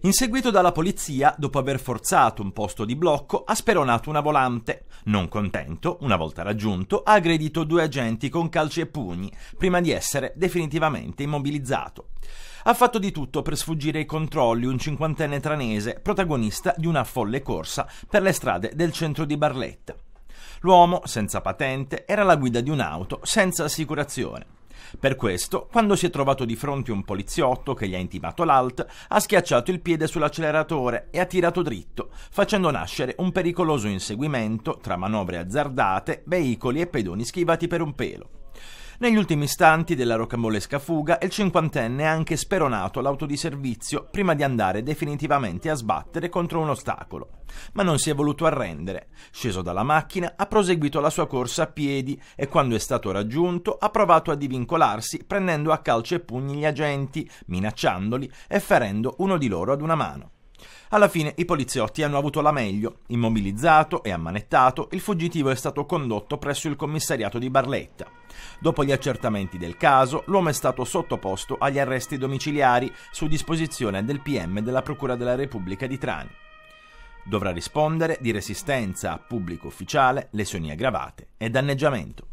inseguito dalla polizia dopo aver forzato un posto di blocco, ha speronato una volante. Non contento, una volta raggiunto, ha aggredito due agenti con calci e pugni, prima di essere definitivamente immobilizzato. Ha fatto di tutto per sfuggire ai controlli un cinquantenne tranese, protagonista di una folle corsa per le strade del centro di Barletta. L'uomo, senza patente, era alla guida di un'auto senza assicurazione. Per questo, quando si è trovato di fronte un poliziotto che gli ha intimato l'alt, ha schiacciato il piede sull'acceleratore e ha tirato dritto, facendo nascere un pericoloso inseguimento tra manovre azzardate, veicoli e pedoni schivati per un pelo. Negli ultimi istanti della rocambolesca fuga, il cinquantenne ha anche speronato l'auto di servizio prima di andare definitivamente a sbattere contro un ostacolo. Ma non si è voluto arrendere. Sceso dalla macchina, ha proseguito la sua corsa a piedi e quando è stato raggiunto ha provato a divincolarsi prendendo a calcio e pugni gli agenti, minacciandoli e ferendo uno di loro ad una mano. Alla fine i poliziotti hanno avuto la meglio. Immobilizzato e ammanettato, il fuggitivo è stato condotto presso il commissariato di Barletta. Dopo gli accertamenti del caso, l'uomo è stato sottoposto agli arresti domiciliari su disposizione del PM della Procura della Repubblica di Trani. Dovrà rispondere di resistenza a pubblico ufficiale, lesioni aggravate e danneggiamento.